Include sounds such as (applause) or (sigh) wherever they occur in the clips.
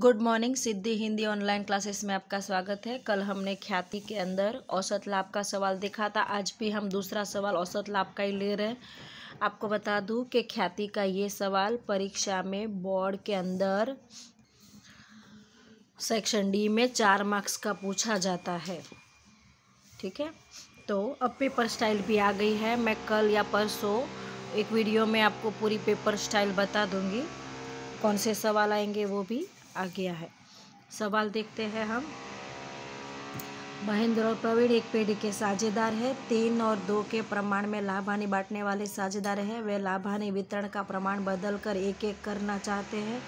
good morning Siddhi Hindi online classes में आपका स्वागत है कल हमने ख्याति के अंदर औसत लाभ का सवाल देखा था आज भी हम दूसरा सवाल औसत लाभ का ही ले रहे हैं आपको बता दूं कि ख्याति का ये सवाल परीक्षा में बोर्ड के अंदर सेक्शन डी में चार मार्क्स का पूछा जाता है ठीक है तो अब पेपर स्टाइल भी आ गई है मैं कल या परसों एक वीडियो में आपको पूरी पेपर स्टाइल बता दूँगी कौन से सवाल आएंगे वो भी आ गया है सवाल देखते हैं हम महेंद्र और प्रवीण एक पीढ़ी के साझेदार हैं तीन और दो के प्रमाण में लाभ हानि बांटने वाले साझेदार हैं वे लाभ हानि वितरण का प्रमाण बदल कर एक एक करना चाहते हैं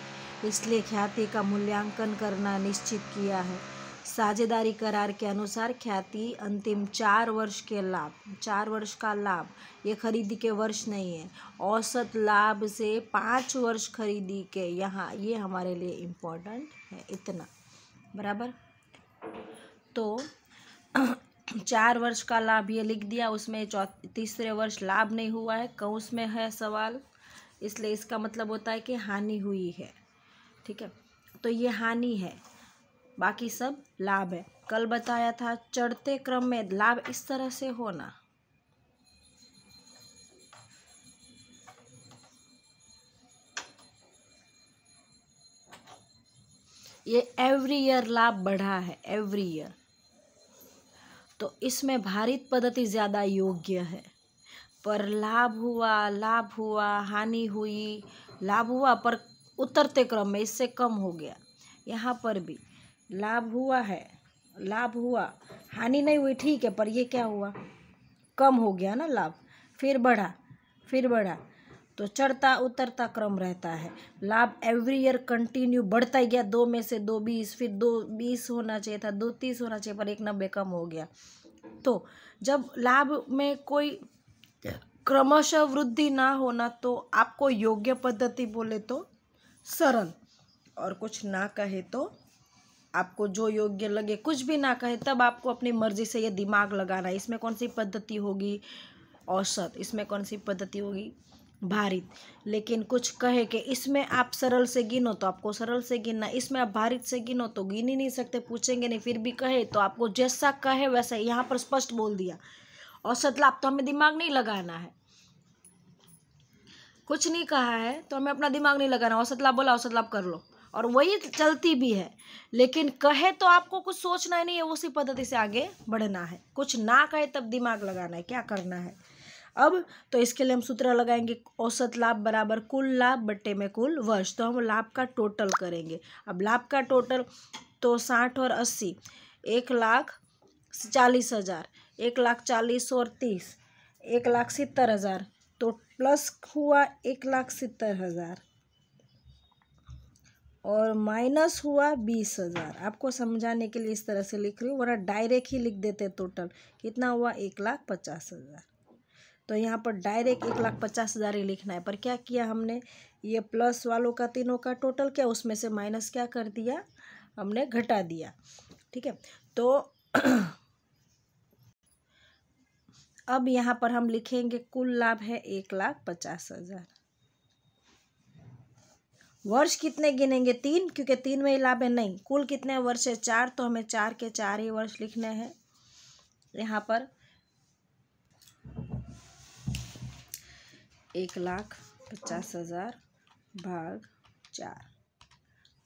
इसलिए ख्याति का मूल्यांकन करना निश्चित किया है साझेदारी करार के अनुसार ख्याति अंतिम चार वर्ष के लाभ चार वर्ष का लाभ ये खरीदी के वर्ष नहीं है औसत लाभ से पाँच वर्ष खरीदी के यहाँ ये हमारे लिए इम्पोर्टेंट है इतना बराबर तो चार वर्ष का लाभ ये लिख दिया उसमें चौ तीसरे वर्ष लाभ नहीं हुआ है कौ में है सवाल इसलिए इसका मतलब होता है कि हानि हुई है ठीक है तो ये हानि है बाकी सब लाभ है कल बताया था चढ़ते क्रम में लाभ इस तरह से होना ये एवरी ईयर लाभ बढ़ा है एवरी ईयर तो इसमें भारित पद्धति ज़्यादा योग्य है पर लाभ हुआ लाभ हुआ हानि हुई लाभ हुआ पर उतरते क्रम में इससे कम हो गया यहाँ पर भी लाभ हुआ है लाभ हुआ हानि नहीं हुई ठीक है पर ये क्या हुआ कम हो गया ना लाभ फिर बढ़ा फिर बढ़ा तो चढ़ता उतरता क्रम रहता है लाभ एवरी ईयर कंटिन्यू बढ़ता ही गया दो में से दो बीस फिर दो बीस होना चाहिए था दो तीस होना चाहिए पर एक नब्बे कम हो गया तो जब लाभ में कोई क्रमशः वृद्धि ना होना तो आपको योग्य पद्धति बोले तो सरल और कुछ ना कहे तो आपको जो योग्य लगे कुछ भी ना कहे तब आपको अपनी मर्जी से ये दिमाग लगाना है इसमें कौन सी पद्धति होगी औसत इसमें कौन सी पद्धति होगी भारित लेकिन कुछ कहे कि इसमें आप सरल से गिनो तो आपको सरल से गिनना इसमें आप भारित से गिनो तो गिन ही नहीं सकते पूछेंगे नहीं फिर भी कहे तो आपको जैसा कहे वैसा यहाँ पर स्पष्ट बोल दिया औसत लाभ तो हमें दिमाग नहीं लगाना है कुछ नहीं कहा है तो हमें अपना दिमाग नहीं लगाना औसत लाभ बोला औसत लाभ कर लो और वही चलती भी है लेकिन कहे तो आपको कुछ सोचना ही नहीं है उसी पद्धति से आगे बढ़ना है कुछ ना कहे तब दिमाग लगाना है क्या करना है अब तो इसके लिए हम सूत्र लगाएंगे औसत लाभ बराबर कुल लाभ बट्टे में कुल वर्ष तो हम लाभ का टोटल करेंगे अब लाभ का टोटल तो साठ और अस्सी एक लाख चालीस हज़ार एक लाख चालीस और तीस एक लाख सत्तर हज़ार तो प्लस हुआ एक लाख सत्तर हज़ार और माइनस हुआ बीस हज़ार आपको समझाने के लिए इस तरह से लिख रही हूँ वरना डायरेक्ट ही लिख देते टोटल कितना हुआ एक लाख पचास हज़ार तो यहाँ पर डायरेक्ट एक लाख पचास हज़ार ही लिखना है पर क्या किया हमने ये प्लस वालों का तीनों का टोटल क्या उसमें से माइनस क्या कर दिया हमने घटा दिया ठीक है तो (clears throat) अब यहाँ पर हम लिखेंगे कुल लाभ है एक लाख पचास हज़ार वर्ष कितने गिनेंगे तीन क्योंकि तीन में ही लाभ है नहीं कुल कितने वर्ष है चार तो हमें चार के चार ही वर्ष लिखने हैं यहाँ पर एक लाख पचास हजार भाग चार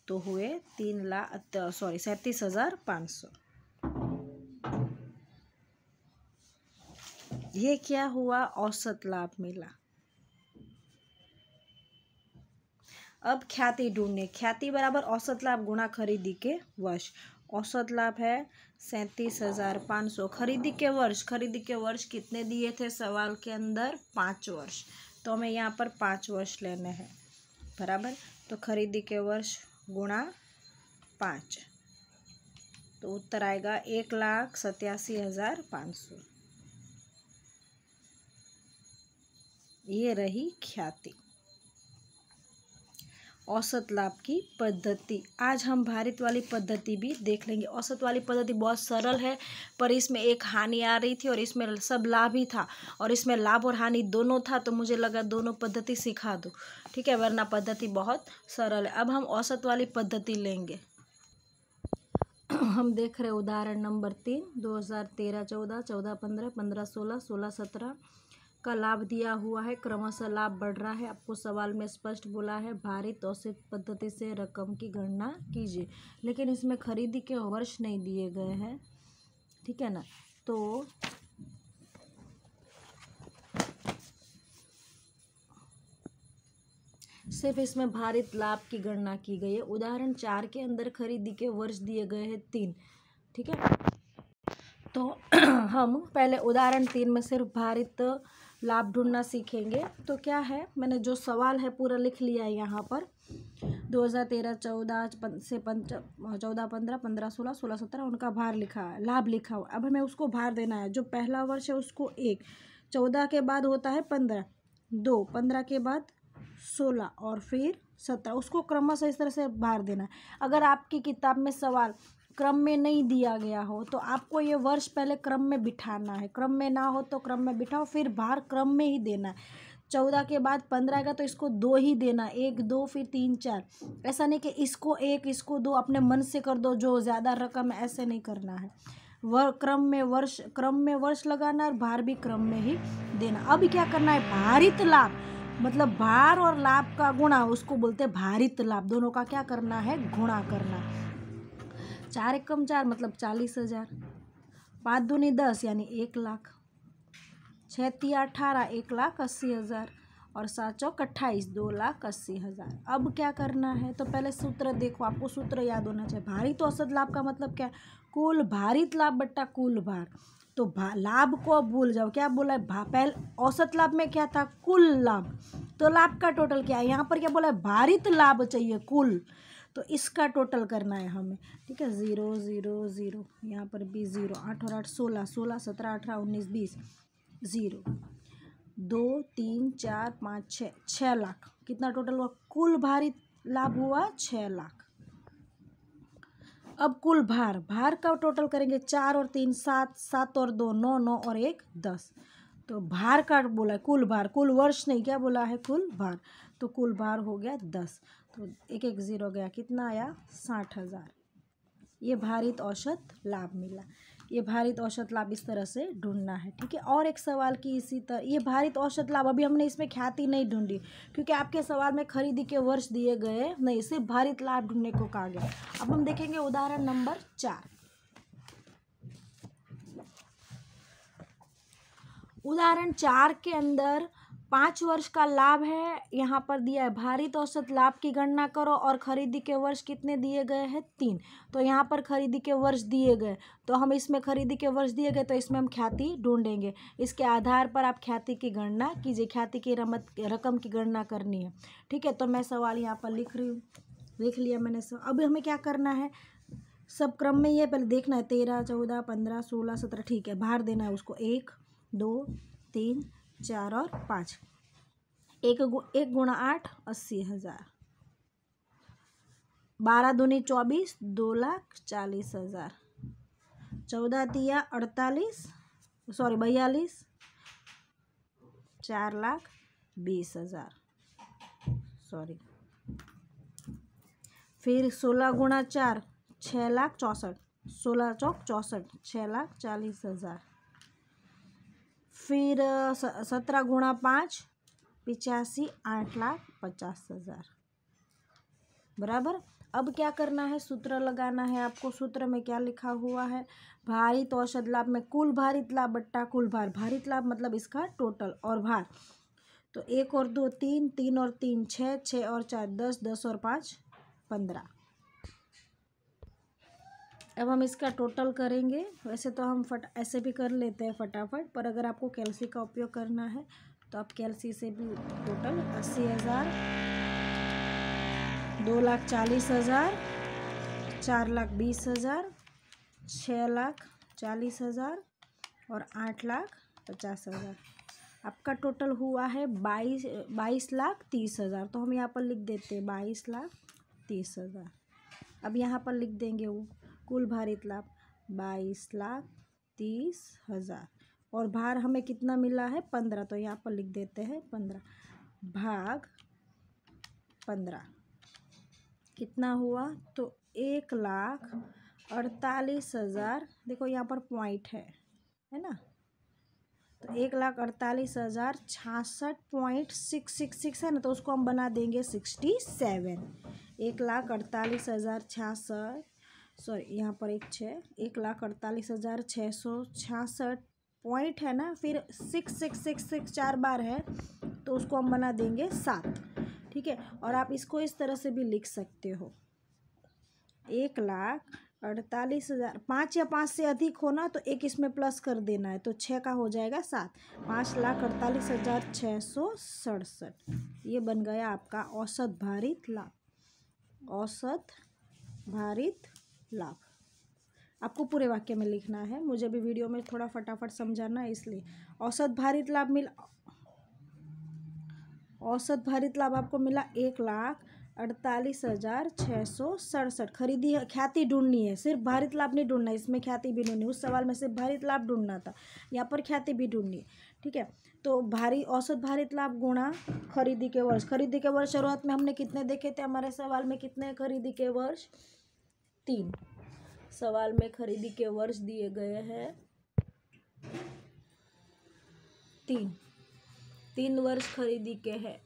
तो हुए तीन लाख सॉरी सैंतीस हजार पाँच सौ ये क्या हुआ औसत लाभ मिला अब ख्याति ढूंढने ख्याति बराबर औसत लाभ गुणा खरीदी के वर्ष औसत लाभ है सैंतीस हजार पाँच सौ खरीदी के वर्ष खरीदी के वर्ष कितने दिए थे सवाल के अंदर पाँच वर्ष तो हमें यहाँ पर पाँच वर्ष लेने हैं बराबर तो खरीदी के वर्ष गुणा पाँच तो उत्तर आएगा एक लाख सत्यासी हज़ार पाँच सौ ये रही ख्याति औसत लाभ की पद्धति आज हम भारित वाली पद्धति भी देख लेंगे औसत वाली पद्धति बहुत सरल है पर इसमें एक हानि आ रही थी और इसमें सब लाभ ही था और इसमें लाभ और हानि दोनों था तो मुझे लगा दोनों पद्धति सिखा दो ठीक है वरना पद्धति बहुत सरल है अब हम औसत वाली पद्धति लेंगे हम देख रहे उदाहरण नंबर तीन दो हज़ार तेरह चौदह चौदह पंद्रह पंद्रह सोलह सोलह सत्रह का लाभ दिया हुआ है क्रमशः लाभ बढ़ रहा है आपको सवाल में स्पष्ट बोला है भारित औसत पद्धति से रकम की गणना कीजिए लेकिन इसमें खरीद के वर्ष नहीं दिए गए हैं ठीक है ना तो सिर्फ इसमें भारित लाभ की गणना की गई है उदाहरण चार के अंदर खरीदी के वर्ष दिए गए हैं तीन ठीक है तो (clears throat) हम पहले उदाहरण तीन में सिर्फ भारित लाभ ढूंढना सीखेंगे तो क्या है मैंने जो सवाल है पूरा लिख लिया है यहाँ पर दो हज़ार तेरह चौदह से पंच चौदह पंद्रह पंद्रह सोलह सोलह सत्रह उनका भार लिखा है लाभ लिखा हुआ अब हमें उसको भार देना है जो पहला वर्ष है उसको एक चौदह के बाद होता है पंद्रह दो पंद्रह के बाद सोलह और फिर सत्रह उसको क्रमशः इस तरह से भार देना है अगर आपकी किताब में सवाल क्रम में नहीं दिया गया हो तो आपको ये वर्ष पहले क्रम में बिठाना है क्रम में ना हो तो क्रम में बिठाओ फिर भार क्रम में ही देना है चौदह के बाद पंद्रह का तो इसको दो ही देना एक दो फिर तीन चार ऐसा नहीं कि इसको एक इसको दो अपने मन से कर दो जो ज़्यादा रकम ऐसे नहीं करना है वर क्रम में वर्ष क्रम में वर्ष लगाना और भार भी क्रम में ही देना अब क्या करना है भारित लाभ मतलब भार और लाभ का गुणा उसको बोलते हैं भारित लाभ दोनों का क्या करना है गुणा करना चार एकम चार मतलब चालीस हज़ार पाँच दूनी दस यानी एक लाख छती अठारह एक लाख अस्सी हज़ार और सात चौक अट्ठाईस दो लाख अस्सी हज़ार अब क्या करना है तो पहले सूत्र देखो आपको सूत्र याद होना चाहिए तो औसत लाभ का मतलब क्या है कुल भारित लाभ बट्टा कुल भार तो भा लाभ को अब भूल जाओ क्या बोला है भा पहले औसत लाभ में क्या था कुल लाभ तो लाभ का टोटल क्या है यहाँ पर क्या बोला है भारित लाभ चाहिए कुल तो इसका टोटल करना है हमें ठीक है ज़ीरो ज़ीरो ज़ीरो यहाँ पर भी ज़ीरो आठ और आठ सोलह सोलह सत्रह अठारह उन्नीस बीस ज़ीरो दो तीन चार पाँच छः छः लाख कितना टोटल हुआ कुल भारी लाभ हुआ छः लाख अब कुल भार भार का टोटल करेंगे चार और तीन सात सात और दो नौ नौ और एक दस तो भार का बोला है कुल भार कुल वर्ष नहीं क्या बोला है कुल भार तो कुल भार हो गया दस तो एक एक ज़ीरो गया कितना आया साठ हज़ार ये भारित औसत लाभ मिला ये भारित औसत लाभ इस तरह से ढूंढना है ठीक है और एक सवाल की इसी तरह ये भारित औसत लाभ अभी हमने इसमें ख्याति नहीं ढूंढी क्योंकि आपके सवाल में खरीदी के वर्ष दिए गए नहीं सिर्फ भारित लाभ ढूंढने को कहा गया अब हम देखेंगे उदाहरण नंबर चार उदाहरण चार के अंदर पाँच वर्ष का लाभ है यहाँ पर दिया है भारित तो औसत लाभ की गणना करो और खरीदी के वर्ष कितने दिए गए हैं तीन तो यहाँ पर खरीदी के वर्ष दिए गए तो हम इसमें खरीदी के वर्ष दिए गए तो इसमें हम ख्याति ढूंढेंगे इसके आधार पर आप ख्याति की गणना कीजिए ख्याति की रमत रकम की गणना करनी है ठीक है तो मैं सवाल यहाँ पर लिख रही हूँ लिख लिया मैंने सब अभी हमें क्या करना है सब क्रम में ये पहले देखना है तेरह चौदह पंद्रह सोलह सत्रह ठीक है भार देना है उसको एक दो तीन चार और पाँच एक गु, एक गुणा आठ अस्सी हज़ार बारह दूनी चौबीस दो लाख चालीस हज़ार चौदह तिया अड़तालीस सॉरी बयालीस चार लाख बीस हज़ार सॉरी फिर सोलह गुणा चार छः लाख चौंसठ सोलह चौक चौंसठ छः लाख चालीस हज़ार फिर सत्रह गुणा पाँच पिचासी आठ लाख पचास हज़ार बराबर अब क्या करना है सूत्र लगाना है आपको सूत्र में क्या लिखा हुआ है भारित औषध लाभ में कुल भारित लाभ बट्टा कुल भार भारित लाभ मतलब इसका टोटल और भार तो एक और दो तीन तीन और तीन छः छः और चार दस दस और पाँच पंद्रह अब हम इसका टोटल करेंगे वैसे तो हम फट ऐसे भी कर लेते हैं फटाफट पर अगर आपको कैलसी का उपयोग करना है तो आप कैलसी से भी टोटल अस्सी हज़ार दो लाख चालीस हज़ार चार लाख बीस हज़ार छः लाख चालीस हज़ार और आठ लाख पचास हज़ार आपका टोटल हुआ है बाईस बाईस लाख तीस हज़ार तो हम यहाँ पर लिख देते हैं बाईस लाख तीस हज़ार अब यहाँ पर लिख देंगे वो कुल भारित लाभ बाईस लाख तीस हज़ार और भार हमें कितना मिला है पंद्रह तो यहाँ पर लिख देते हैं पंद्रह भाग पंद्रह कितना हुआ तो एक लाख अड़तालीस हज़ार देखो यहाँ पर पॉइंट है है ना तो एक लाख अड़तालीस हज़ार छासठ पॉइंट सिक्स सिक्स सिक्स है ना तो उसको हम बना देंगे सिक्सटी सेवन एक लाख अड़तालीस हज़ार छियासठ सॉरी यहाँ पर एक छः एक लाख अड़तालीस हज़ार छः सौ छियासठ पॉइंट है ना फिर सिक्स सिक्स सिक्स सिक्स चार बार है तो उसको हम बना देंगे सात ठीक है और आप इसको इस तरह से भी लिख सकते हो एक लाख अड़तालीस हज़ार पाँच या पाँच से अधिक होना तो एक इसमें प्लस कर देना है तो छः का हो जाएगा सात पाँच लाख अड़तालीस हज़ार छः सौ सड़सठ ये बन गया आपका औसत भारित लाभ औसत भारित लाभ आपको पूरे वाक्य में लिखना है मुझे भी वीडियो में थोड़ा फटाफट समझाना है इसलिए औसत भारित लाभ मिला औसत भारित लाभ आपको मिला एक लाख अड़तालीस हज़ार छः सौ सड़सठ खरीदी ख्याति ढूंढनी है सिर्फ भारत लाभ नहीं ढूंढना इसमें ख्याति भी ढूंढनी उस सवाल में सिर्फ भारत लाभ ढूंढना था यहाँ पर ख्याति भी ढूंढनी है ठीक है तो भारी औसत भारत लाभ गुणा खरीदी के वर्ष खरीदी के वर्ष शुरुआत में हमने कितने देखे थे हमारे सवाल में कितने खरीदी के वर्ष तीन सवाल में खरीदी के वर्ष दिए गए हैं तीन तीन वर्ष खरीदी के हैं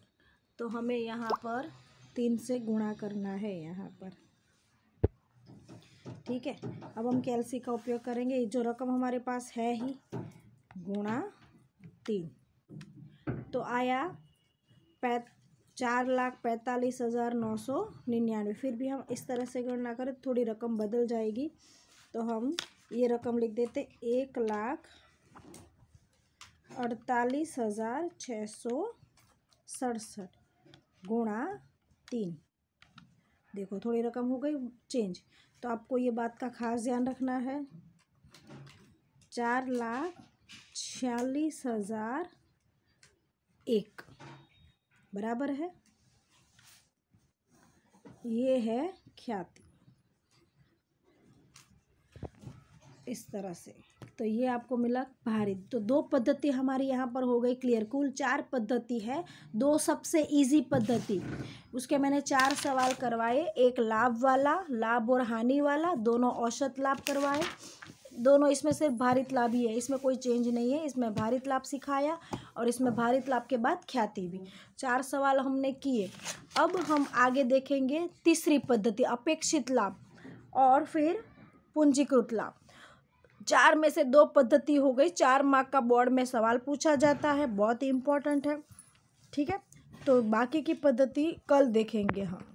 तो हमें यहाँ पर तीन से गुणा करना है यहाँ पर ठीक है अब हम कैलसी का उपयोग करेंगे जो रकम हमारे पास है ही गुणा तीन तो आया पैत चार लाख पैंतालीस हज़ार नौ सौ निन्यानवे फिर भी हम इस तरह से गणना करें थोड़ी रकम बदल जाएगी तो हम ये रकम लिख देते एक लाख अड़तालीस हज़ार छः सौ सड़सठ गुणा तीन देखो थोड़ी रकम हो गई चेंज तो आपको ये बात का खास ध्यान रखना है चार लाख छियालीस हज़ार एक बराबर है ये है ख्याति इस तरह से तो ये आपको मिला भारी तो दो पद्धति हमारी यहाँ पर हो गई क्लियर कुल चार पद्धति है दो सबसे इजी पद्धति उसके मैंने चार सवाल करवाए एक लाभ वाला लाभ और हानि वाला दोनों औसत लाभ करवाए दोनों इसमें सिर्फ भारित लाभ ही है इसमें कोई चेंज नहीं है इसमें भारित लाभ सिखाया और इसमें भारित लाभ के बाद ख्याति भी चार सवाल हमने किए अब हम आगे देखेंगे तीसरी पद्धति अपेक्षित लाभ और फिर पूंजीकृत लाभ चार में से दो पद्धति हो गई चार मार्क का बोर्ड में सवाल पूछा जाता है बहुत ही इम्पोर्टेंट है ठीक है तो बाकी की पद्धति कल देखेंगे हम